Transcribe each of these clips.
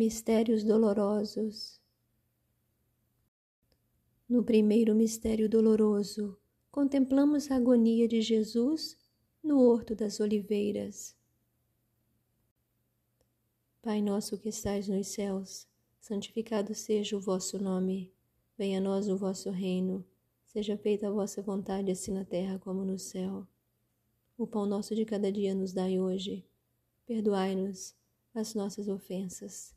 Mistérios dolorosos. No primeiro mistério doloroso, contemplamos a agonia de Jesus no Horto das Oliveiras. Pai nosso que estais nos céus, santificado seja o vosso nome. Venha a nós o vosso reino. Seja feita a vossa vontade, assim na terra como no céu. O pão nosso de cada dia nos dai hoje. Perdoai-nos as nossas ofensas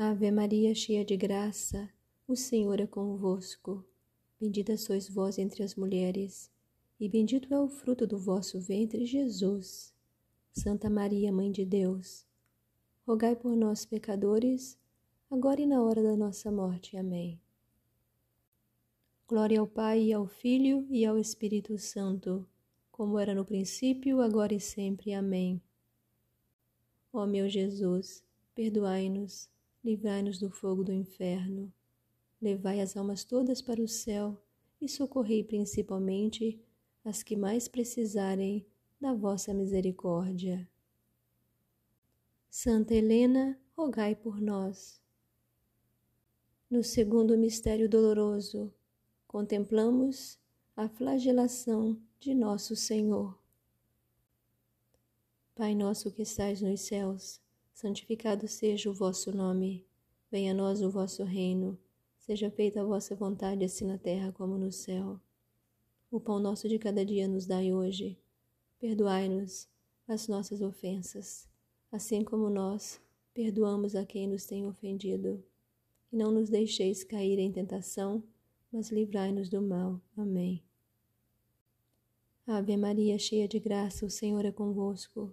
Ave Maria, cheia de graça, o Senhor é convosco. Bendita sois vós entre as mulheres, e bendito é o fruto do vosso ventre, Jesus. Santa Maria, Mãe de Deus, rogai por nós, pecadores, agora e na hora da nossa morte. Amém. Glória ao Pai, e ao Filho e ao Espírito Santo, como era no princípio, agora e sempre. Amém. Ó meu Jesus, perdoai-nos Livrai-nos do fogo do inferno. Levai as almas todas para o céu e socorrei principalmente as que mais precisarem da vossa misericórdia. Santa Helena, rogai por nós. No segundo mistério doloroso, contemplamos a flagelação de nosso Senhor. Pai nosso que estais nos céus, santificado seja o vosso nome, venha a nós o vosso reino, seja feita a vossa vontade, assim na terra como no céu. O pão nosso de cada dia nos dai hoje, perdoai-nos as nossas ofensas, assim como nós perdoamos a quem nos tem ofendido. E não nos deixeis cair em tentação, mas livrai-nos do mal. Amém. Ave Maria, cheia de graça, o Senhor é convosco.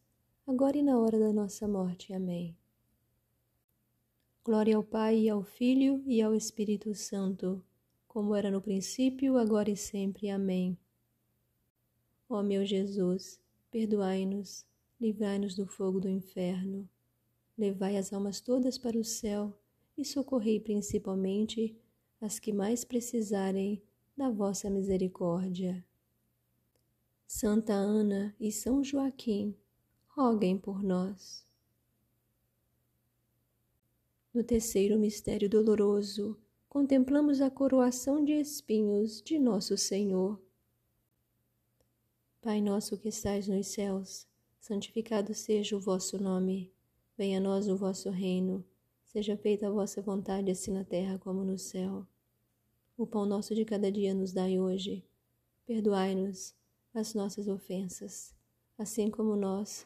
agora e na hora da nossa morte. Amém. Glória ao Pai, e ao Filho e ao Espírito Santo, como era no princípio, agora e sempre. Amém. Ó meu Jesus, perdoai-nos, livrai-nos do fogo do inferno, levai as almas todas para o céu e socorrei principalmente as que mais precisarem da vossa misericórdia. Santa Ana e São Joaquim, roguem por nós. No terceiro mistério doloroso, contemplamos a coroação de espinhos de nosso Senhor. Pai nosso que estais nos céus, santificado seja o vosso nome. Venha a nós o vosso reino. Seja feita a vossa vontade, assim na terra como no céu. O pão nosso de cada dia nos dai hoje. Perdoai-nos as nossas ofensas, assim como nós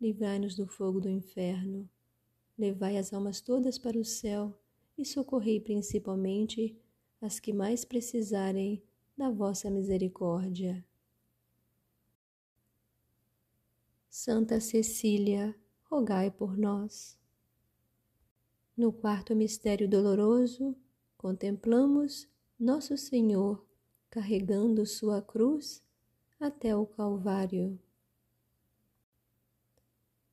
Livrai-nos do fogo do inferno. Levai as almas todas para o céu e socorrei principalmente as que mais precisarem da vossa misericórdia. Santa Cecília, rogai por nós. No quarto mistério doloroso, contemplamos Nosso Senhor carregando sua cruz até o Calvário.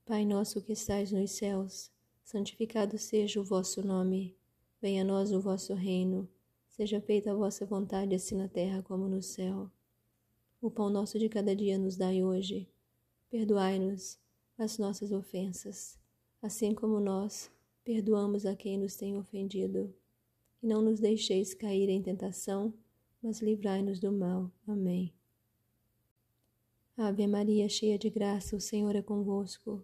Pai nosso que estais nos céus, santificado seja o vosso nome. Venha a nós o vosso reino. Seja feita a vossa vontade, assim na terra como no céu. O pão nosso de cada dia nos dai hoje. Perdoai-nos as nossas ofensas, assim como nós perdoamos a quem nos tem ofendido. E não nos deixeis cair em tentação, mas livrai-nos do mal. Amém. Ave Maria, cheia de graça, o Senhor é convosco.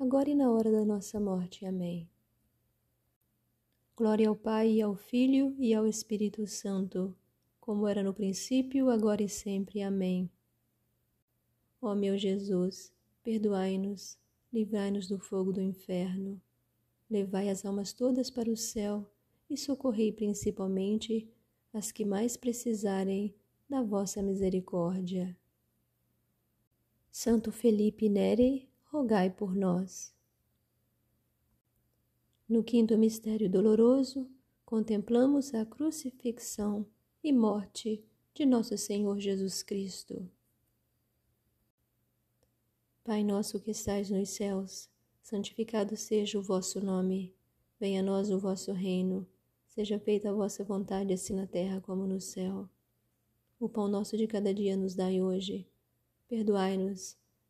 agora e na hora da nossa morte. Amém. Glória ao Pai, e ao Filho e ao Espírito Santo, como era no princípio, agora e sempre. Amém. Ó meu Jesus, perdoai-nos, livrai-nos do fogo do inferno, levai as almas todas para o céu e socorrei principalmente as que mais precisarem da vossa misericórdia. Santo Felipe Neri, rogai por nós. No quinto mistério doloroso, contemplamos a crucifixão e morte de nosso Senhor Jesus Cristo. Pai nosso que estais nos céus, santificado seja o vosso nome. Venha a nós o vosso reino. Seja feita a vossa vontade, assim na terra como no céu. O pão nosso de cada dia nos dai hoje. Perdoai-nos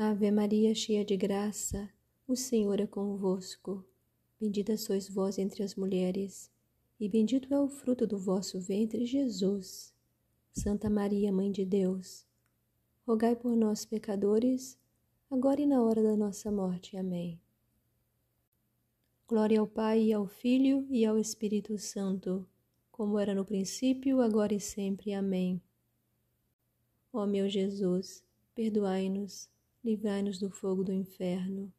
Ave Maria, cheia de graça, o Senhor é convosco. Bendita sois vós entre as mulheres, e bendito é o fruto do vosso ventre, Jesus. Santa Maria, Mãe de Deus, rogai por nós, pecadores, agora e na hora da nossa morte. Amém. Glória ao Pai, e ao Filho e ao Espírito Santo, como era no princípio, agora e sempre. Amém. Ó meu Jesus, perdoai-nos Livrai-nos do fogo do inferno.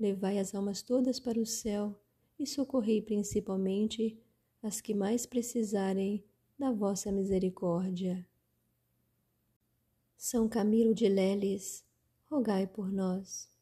Levai as almas todas para o céu e socorrei principalmente as que mais precisarem da vossa misericórdia. São Camilo de Leles, rogai por nós.